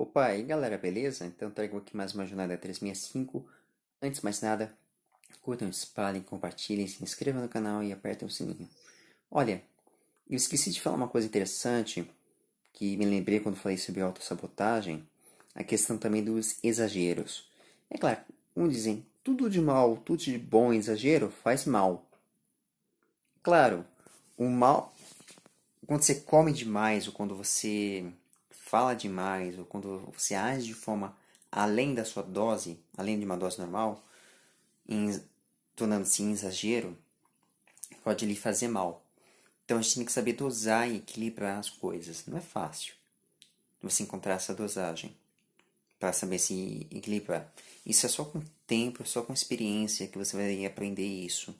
Opa, e galera, beleza? Então trago aqui mais uma jornada 365. Antes de mais nada, curtam, espalhem, compartilhem, se inscrevam no canal e apertem o sininho. Olha, eu esqueci de falar uma coisa interessante que me lembrei quando falei sobre autossabotagem, a questão também dos exageros. É claro, um dizem, tudo de mal, tudo de bom, exagero, faz mal. Claro, o mal, quando você come demais ou quando você fala demais ou quando você age de forma além da sua dose, além de uma dose normal, tornando-se exagero, pode lhe fazer mal. Então a gente tem que saber dosar e equilibrar as coisas. Não é fácil você encontrar essa dosagem para saber se equilibrar. Isso é só com tempo, é só com experiência que você vai aprender isso.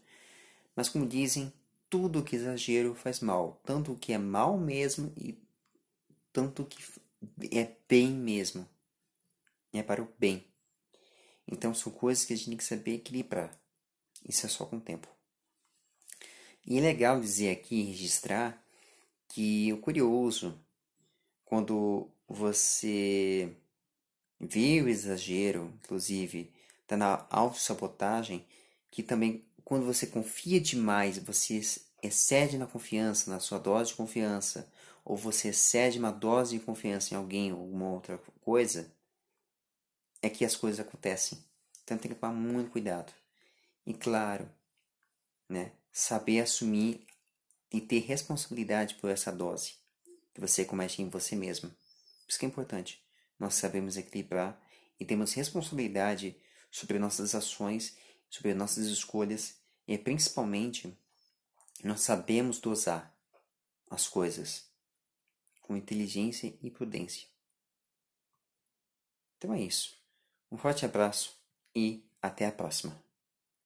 Mas como dizem, tudo que é exagero faz mal, tanto o que é mal mesmo e tanto que é bem mesmo. É para o bem. Então são coisas que a gente tem que saber equilibrar. Isso é só com o tempo. E é legal dizer aqui, registrar, que o curioso, quando você vê o exagero, inclusive, tá na autossabotagem, que também quando você confia demais, você excede na confiança, na sua dose de confiança, ou você excede uma dose de confiança em alguém ou alguma outra coisa, é que as coisas acontecem. Então tem que tomar muito cuidado. E claro, né, saber assumir e ter responsabilidade por essa dose que você comete em você mesmo. Isso que é importante. Nós sabemos equilibrar e temos responsabilidade sobre nossas ações, sobre nossas escolhas e principalmente nós sabemos dosar as coisas com inteligência e prudência. Então é isso. Um forte abraço e até a próxima.